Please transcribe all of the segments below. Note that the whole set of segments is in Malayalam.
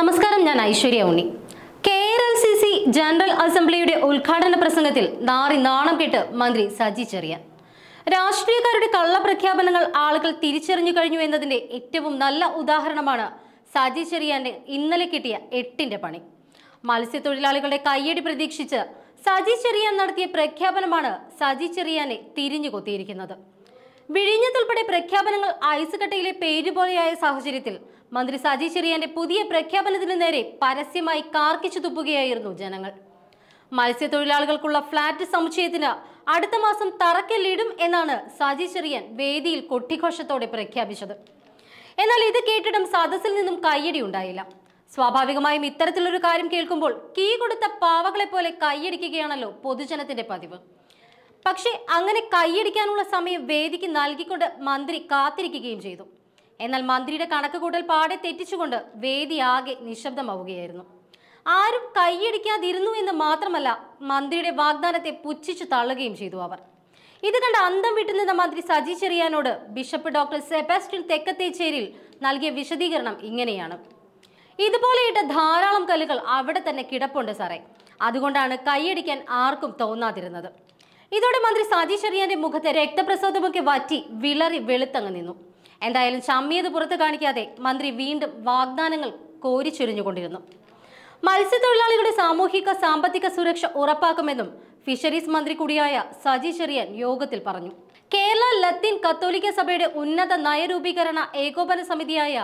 നമസ്കാരം ഞാൻ Aishwarya Unni K R L C C general അസംബ്ലിയുടെ ഉദ്ഘാടന പ്രസംഗത്തിൽ നാറി നാണം കെട്ട് മന്ത്രി സജി ചെറിയാൻ രാഷ്ട്രീയക്കാരുടെ കള്ളപ്രഖ്യാപനങ്ങൾ ആളുകൾ തിരിച്ചറിഞ്ഞു കഴിഞ്ഞു എന്നതിന്റെ ഏറ്റവും നല്ല ഉദാഹരണമാണ് സജി ചെറിയാന്റെ ഇന്നലെ കിട്ടിയ എട്ടിന്റെ പണി മത്സ്യത്തൊഴിലാളികളുടെ കയ്യടി പ്രതീക്ഷിച്ച് സജി ചെറിയാൻ നടത്തിയ പ്രഖ്യാപനമാണ് സജി ചെറിയാനെ തിരിഞ്ഞു കൊത്തിയിരിക്കുന്നത് വിഴിഞ്ഞത്തുൾപ്പെടെ പ്രഖ്യാപനങ്ങൾ ഐസുകട്ടയിലെ പേരുപോലെയായ സാഹചര്യത്തിൽ മന്ത്രി സജി ചെറിയാന്റെ പുതിയ പ്രഖ്യാപനത്തിന് നേരെ പരസ്യമായി കാർക്കിച്ചു തുപ്പുകയായിരുന്നു ജനങ്ങൾ മത്സ്യത്തൊഴിലാളികൾക്കുള്ള ഫ്ളാറ്റ് സമുച്ചയത്തിന് അടുത്ത മാസം തറക്കല്ലിടും എന്നാണ് സജി ചെറിയാൻ വേദിയിൽ കൊട്ടിഘോഷത്തോടെ പ്രഖ്യാപിച്ചത് എന്നാൽ ഇത് കേട്ടിടം സദസ്സിൽ നിന്നും കയ്യടി ഉണ്ടായില്ല സ്വാഭാവികമായും ഇത്തരത്തിലൊരു കാര്യം കേൾക്കുമ്പോൾ കീ കൊടുത്ത പാവകളെ പോലെ കൈയടിക്കുകയാണല്ലോ പൊതുജനത്തിന്റെ പതിവ് പക്ഷേ അങ്ങനെ കൈയടിക്കാനുള്ള സമയം വേദിക്ക് നൽകിക്കൊണ്ട് മന്ത്രി കാത്തിരിക്കുകയും ചെയ്തു എന്നാൽ മന്ത്രിയുടെ കണക്ക് കൂട്ടൽ പാടെ തെറ്റിച്ചുകൊണ്ട് വേദി ആകെ നിശബ്ദമാവുകയായിരുന്നു ആരും കൈയടിക്കാതിരുന്നു എന്ന് മാത്രമല്ല മന്ത്രിയുടെ വാഗ്ദാനത്തെ പുച്ഛിച്ചു തള്ളുകയും ചെയ്തു അവർ ഇത് കണ്ട് അന്തം വിട്ടുനിന്ന മന്ത്രി സജി ചെറിയാനോട് ബിഷപ്പ് ഡോക്ടർ സെബാസ്റ്റ്യൻ തെക്കത്തേച്ചേരിയിൽ നൽകിയ വിശദീകരണം ഇങ്ങനെയാണ് ഇതുപോലെയിട്ട ധാരാളം കല്ലുകൾ അവിടെ തന്നെ കിടപ്പുണ്ട് സാറേ അതുകൊണ്ടാണ് കൈയടിക്കാൻ ആർക്കും തോന്നാതിരുന്നത് ഇതോടെ മന്ത്രി സാജി ചെറിയാന്റെ മുഖത്ത് രക്തപ്രസവമൊക്കെ വറ്റി വിളറി വെളുത്തങ്ങ് നിന്നു എന്തായാലും ചമ്മിയത് പുറത്ത് കാണിക്കാതെ മന്ത്രി വീണ്ടും വാഗ്ദാനങ്ങൾ കോരിച്ചൊരിഞ്ഞുകൊണ്ടിരുന്നു മത്സ്യത്തൊഴിലാളികളുടെ സാമൂഹിക സാമ്പത്തിക സുരക്ഷ ഉറപ്പാക്കുമെന്നും ഫിഷറീസ് മന്ത്രി കൂടിയായ സജി ചെറിയൻ യോഗത്തിൽ പറഞ്ഞു കേരള ലത്തീൻ കത്തോലിക്ക സഭയുടെ ഉന്നത നയരൂപീകരണ ഏകോപന സമിതിയായ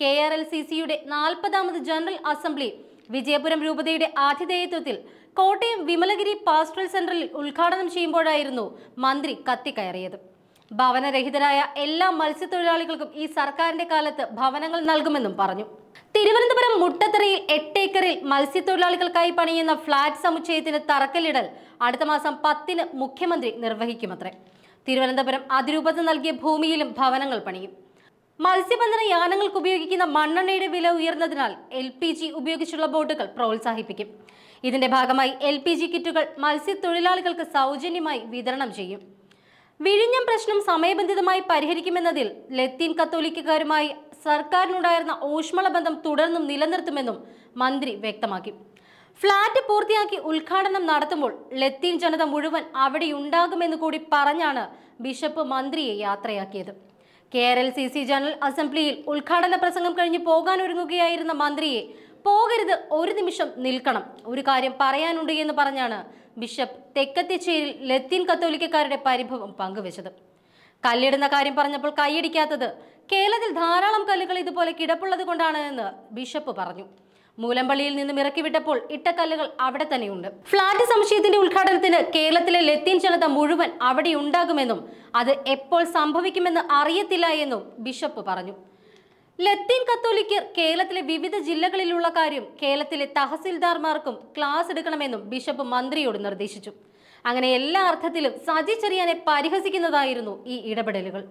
കെ ആർ എൽ സി സിയുടെ നാൽപ്പതാമത് ജനറൽ അസംബ്ലി വിജയപുരം രൂപതയുടെ ആതിഥേയത്വത്തിൽ കോട്ടയം വിമലഗിരി പാസ്റ്ററൽ സെന്ററിൽ ഉദ്ഘാടനം ചെയ്യുമ്പോഴായിരുന്നു മന്ത്രി കത്തിക്കയറിയത് ഭവനരഹിതരായ എല്ലാ മത്സ്യത്തൊഴിലാളികൾക്കും ഈ സർക്കാരിന്റെ കാലത്ത് ഭവനങ്ങൾ നൽകുമെന്നും പറഞ്ഞു തിരുവനന്തപുരം മുട്ടത്തറയിൽ എട്ടേക്കറിൽ മത്സ്യത്തൊഴിലാളികൾക്കായി പണിയുന്ന ഫ്ളാറ്റ് സമുച്ചയത്തിന് തറക്കല്ലിടൽ അടുത്ത മാസം പത്തിന് മുഖ്യമന്ത്രി നിർവഹിക്കുമത്രേ തിരുവനന്തപുരം അതിരൂപത നൽകിയ ഭൂമിയിലും ഭവനങ്ങൾ പണിയും മത്സ്യബന്ധന യാനങ്ങൾക്ക് ഉപയോഗിക്കുന്ന മണ്ണെണ്ണയുടെ വില ഉയർന്നതിനാൽ എൽ പി ജി ഉപയോഗിച്ചുള്ള ബോട്ടുകൾ പ്രോത്സാഹിപ്പിക്കും ഇതിന്റെ ഭാഗമായി എൽ പി ജി കിറ്റുകൾ മത്സ്യത്തൊഴിലാളികൾക്ക് സൗജന്യമായി വിതരണം ചെയ്യും വിഴിഞ്ഞം പ്രശ്നം സമയബന്ധിതമായി പരിഹരിക്കുമെന്നതിൽ ലത്തീൻ കത്തോലിക്കുകാരുമായി സർക്കാരിനുണ്ടായിരുന്ന ഊഷ്മള ബന്ധം തുടർന്നും നിലനിർത്തുമെന്നും മന്ത്രി വ്യക്തമാക്കി ഫ്ളാറ്റ് പൂർത്തിയാക്കി ഉദ്ഘാടനം നടത്തുമ്പോൾ ലത്തീൻ ജനത മുഴുവൻ അവിടെയുണ്ടാകുമെന്ന് കൂടി പറഞ്ഞാണ് ബിഷപ്പ് മന്ത്രിയെ യാത്രയാക്കിയത് K R L C C general അസംബ്ലിയിൽ ഉദ്ഘാടന പ്രസംഗം കഴിഞ്ഞ് പോകാനൊരുങ്ങുകയായിരുന്ന മന്ത്രിയെ പോകരുത് ഒരു നിമിഷം നിൽക്കണം ഒരു കാര്യം പറയാനുണ്ട് എന്ന് പറഞ്ഞാണ് ബിഷപ്പ് തെക്കത്തിച്ചേരിൽ ലത്തീൻ കത്തോലിക്കക്കാരുടെ പരിഭവം പങ്കുവച്ചത് കല്ലിടുന്ന കാര്യം പറഞ്ഞപ്പോൾ കൈയടിക്കാത്തത് കേരളത്തിൽ ധാരാളം കല്ലുകൾ ഇതുപോലെ കിടപ്പുള്ളത് കൊണ്ടാണ് എന്ന് ബിഷപ്പ് പറഞ്ഞു മൂലമ്പള്ളിയിൽ നിന്നും ഇറക്കിവിട്ടപ്പോൾ ഇട്ടക്കല്ലുകൾ അവിടെ തന്നെയുണ്ട് ഫ്ളാറ്റ് സമുച്ചയത്തിന്റെ ഉദ്ഘാടനത്തിന് കേരളത്തിലെ ലത്തീൻ ജനത മുഴുവൻ അവിടെ ഉണ്ടാകുമെന്നും അത് എപ്പോൾ സംഭവിക്കുമെന്ന് അറിയത്തില്ല എന്നും ബിഷപ്പ് പറഞ്ഞു ലത്തീൻ കത്തോലിക്കർ കേരളത്തിലെ വിവിധ ജില്ലകളിലുള്ള കാര്യം കേരളത്തിലെ തഹസിൽദാർമാർക്കും ക്ലാസ് എടുക്കണമെന്നും ബിഷപ്പ് മന്ത്രിയോട് നിർദ്ദേശിച്ചു അങ്ങനെ എല്ലാ അർത്ഥത്തിലും സജി ചെറിയാനെ പരിഹസിക്കുന്നതായിരുന്നു ഈ ഇടപെടലുകൾ